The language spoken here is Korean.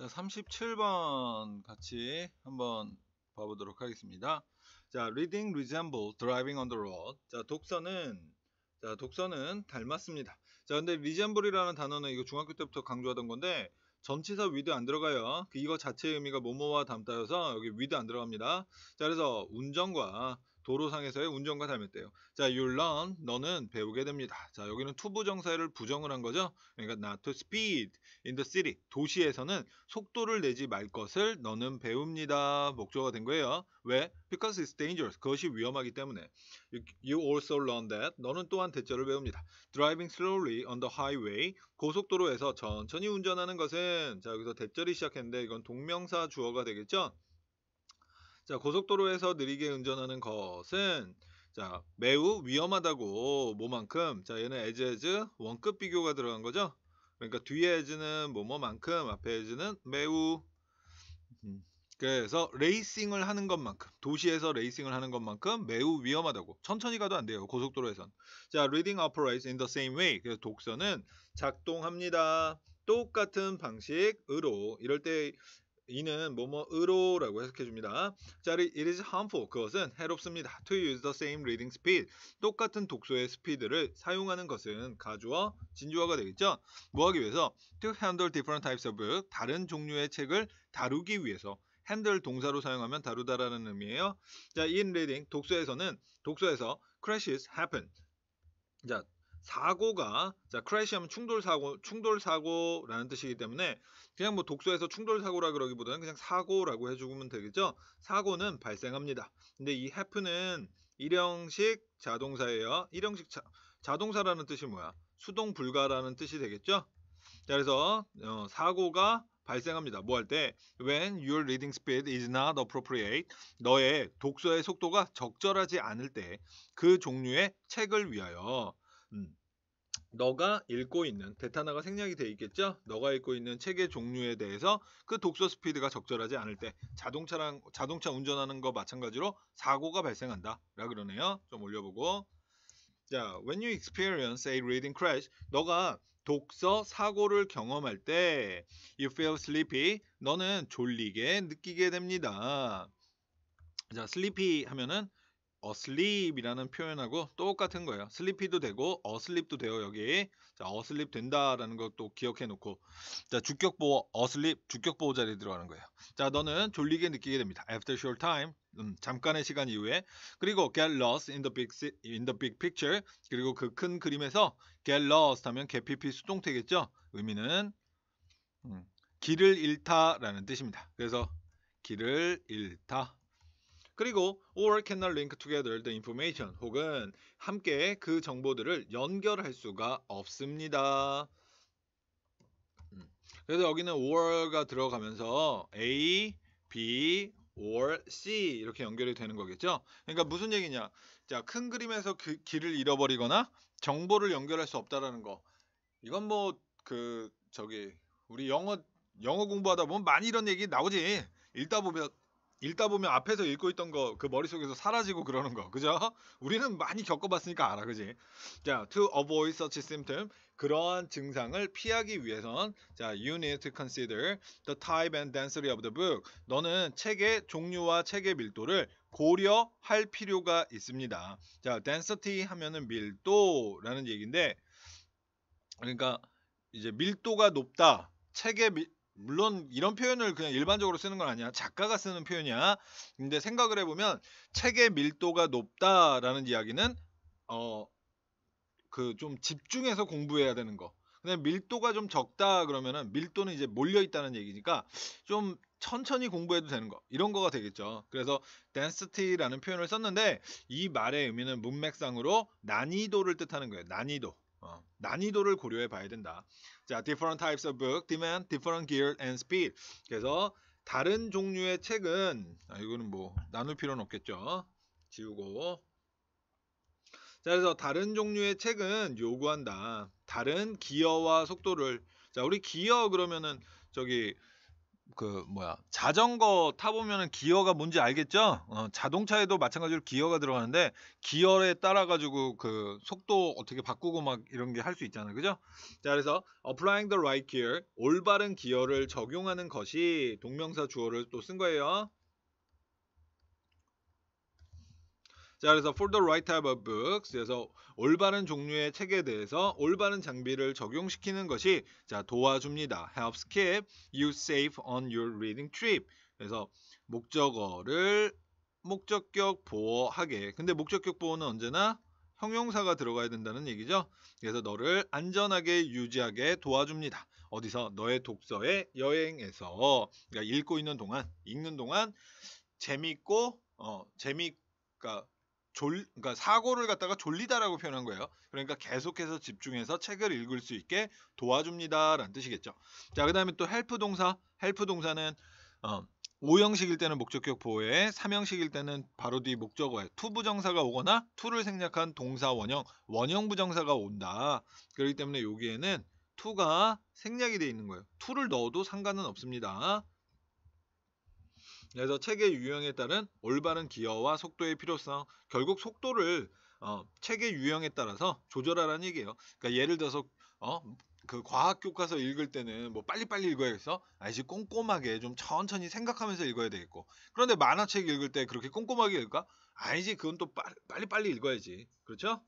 자, 37번 같이 한번 봐보도록 하겠습니다. 자, reading resemble driving on the road. 자, 독서는 자, 독서는 닮았습니다. 자, 근데 resemble이라는 단어는 이거 중학교 때부터 강조하던 건데 전치사 위드 안 들어가요. 이거 자체의 의미가 모모와 담다여서 여기 위드 안 들어갑니다. 자, 그래서 운전과 도로상에서의 운전과 닮았대요. 자, you learn, 너는 배우게 됩니다. 자, 여기는 투부 정사를 부정을 한 거죠. 그러니까 not to speed in the city, 도시에서는 속도를 내지 말 것을 너는 배웁니다. 목적어가 된 거예요. 왜? Because it's dangerous, 그것이 위험하기 때문에. You also learn that, 너는 또한 대처를 배웁니다. Driving slowly on the highway, 고속도로에서 천천히 운전하는 것은 자, 여기서 대처를 시작했는데 이건 동명사 주어가 되겠죠? 자, 고속도로에서 느리게 운전하는 것은 자, 매우 위험하다고 뭐만큼 자, 얘는 에즈 에즈 원급 비교가 들어간 거죠. 그러니까 뒤에 에즈는 뭐뭐만큼 앞에 에즈는 매우 음, 그래서 레이싱을 하는 것만큼 도시에서 레이싱을 하는 것만큼 매우 위험하다고 천천히 가도 안 돼요 고속도로에선 자 reading operates in the same way 그래서 독서는 작동합니다 똑같은 방식으로 이럴 때 이는 뭐뭐으로라고 해석해 줍니다. 자, it is harmful. 그것은 해롭습니다. To use the same reading speed. 똑같은 독서의 스피드를 사용하는 것은 가주와 진주어가 되겠죠. 뭐하기 위해서 to handle different types of book. 다른 종류의 책을 다루기 위해서 handle 동사로 사용하면 다루다라는 의미예요. 자, in reading 독서에서는 독서에서 crashes happen. 자, 사고가 자 크래시 하면 충돌 사고 충돌 사고라는 뜻이기 때문에 그냥 뭐 독서에서 충돌 사고라 그러기보다는 그냥 사고라고 해주면 되겠죠. 사고는 발생합니다. 근데 이 happen은 일형식 자동사예요. 일형식 자, 자동사라는 뜻이 뭐야? 수동 불가라는 뜻이 되겠죠. 자, 그래서 어, 사고가 발생합니다. 뭐 할 때? When your reading speed is not appropriate. 너의 독서의 속도가 적절하지 않을 때 그 종류의 책을 위하여 음. 너가 읽고 있는 대타나가 생략이 되어 있겠죠? 너가 읽고 있는 책의 종류에 대해서 그 독서 스피드가 적절하지 않을 때 자동차랑 자동차 운전하는 거 마찬가지로 사고가 발생한다라 그러네요. 좀 올려보고 자, when you experience a reading crash, 너가 독서 사고를 경험할 때 you feel sleepy, 너는 졸리게 느끼게 됩니다. 자, sleepy 하면은 어슬립이라는 표현하고 똑같은 거예요. 슬리피도 되고 어슬립도 돼요. 여기 자, a s l 된다라는 것도 기억해 놓고 자 주격보호 어슬립 주격보호 자리에 들어가는 거예요. 자 너는 졸리게 느끼게 됩니다. After short time 음, 잠깐의 시간 이후에 그리고 get lost in the big in the big picture 그리고 그 큰 그림에서 get lost 하면 개 pp 수동태겠죠. 의미는 음, 길을 잃다라는 뜻입니다. 그래서 길을 잃다. 그리고 or cannot link together the information 혹은 함께 그 정보들을 연결할 수가 없습니다. 음. 그래서 여기는 or가 들어가면서 A, B, or C 이렇게 연결이 되는 거겠죠. 그러니까 무슨 얘기냐? 자, 큰 그림에서 그 길을 잃어버리거나 정보를 연결할 수 없다라는 거. 이건 뭐 그 저기 우리 영어 영어 공부하다 보면 많이 이런 얘기 나오지. 읽다 보면 읽다 보면 앞에서 읽고 있던 거 그 머릿속에서 사라지고 그러는 거 그죠? 우리는 많이 겪어봤으니까 알아 그지? 자 to avoid such symptom 그러한 증상을 피하기 위해선 자 you need to consider the type and density of the book 너는 책의 종류와 책의 밀도를 고려할 필요가 있습니다 자 density 하면은 밀도라는 얘기인데 그러니까 이제 밀도가 높다 책의 미, 물론 이런 표현을 그냥 일반적으로 쓰는 건 아니야. 작가가 쓰는 표현이야. 근데 생각을 해보면 책의 밀도가 높다라는 이야기는 어 그 좀 집중해서 공부해야 되는 거. 근데 밀도가 좀 적다 그러면은 밀도는 이제 몰려 있다는 얘기니까 좀 천천히 공부해도 되는 거 이런 거가 되겠죠. 그래서 density라는 표현을 썼는데 이 말의 의미는 문맥상으로 난이도를 뜻하는 거예요. 난이도. 어, 난이도를 고려해 봐야 된다. 자, different types of book demand different gear and speed. 그래서 다른 종류의 책은 아, 이거는 뭐 나눌 필요는 없겠죠. 지우고 자, 그래서 다른 종류의 책은 요구한다. 다른 기어와 속도를 자, 우리 기어 그러면은 저기 그 뭐야 자전거 타보면은 기어가 뭔지 알겠죠? 어, 자동차에도 마찬가지로 기어가 들어가는데 기어에 따라 가지고 그 속도 어떻게 바꾸고 막 이런 게 할 수 있잖아요, 그죠? 자 그래서 applying the right gear 올바른 기어를 적용하는 것이 동명사 주어를 또 쓴 거예요. 자, 그래서 for the right type of books. 그래서 올바른 종류의 책에 대해서 올바른 장비를 적용시키는 것이 자, 도와줍니다. helps keep you safe on your reading trip. 그래서 목적어를 목적격 보호하게. 근데 목적격 보호는 언제나 형용사가 들어가야 된다는 얘기죠. 그래서 너를 안전하게 유지하게 도와줍니다. 어디서 너의 독서의 여행에서 그러니까 읽고 있는 동안 읽는 동안 재밌고 어 재미 그러니까 졸, 그러니까 사고를 갖다가 졸리다라고 표현한 거예요. 그러니까 계속해서 집중해서 책을 읽을 수 있게 도와줍니다라는 뜻이겠죠. 자, 그 다음에 또 헬프 동사. 헬프 동사는 어, 5형식일 때는 목적격 보호에 3형식일 때는 바로 뒤 목적어에 투부정사가 오거나 투를 생략한 동사 원형, 원형 부정사가 온다. 그렇기 때문에 여기에는 투가 생략이 되어 있는 거예요. 투를 넣어도 상관은 없습니다. 그래서 책의 유형에 따른 올바른 기여와 속도의 필요성, 결국 속도를 어, 책의 유형에 따라서 조절하라는 얘기예요. 그러니까 예를 들어서 어, 그 과학 교과서 읽을 때는 뭐 빨리빨리 읽어야겠어? 아니지 꼼꼼하게 좀 천천히 생각하면서 읽어야 되겠고 그런데 만화책 읽을 때 그렇게 꼼꼼하게 읽을까? 아니지 그건 또 빨리 빨리 읽어야지 그렇죠?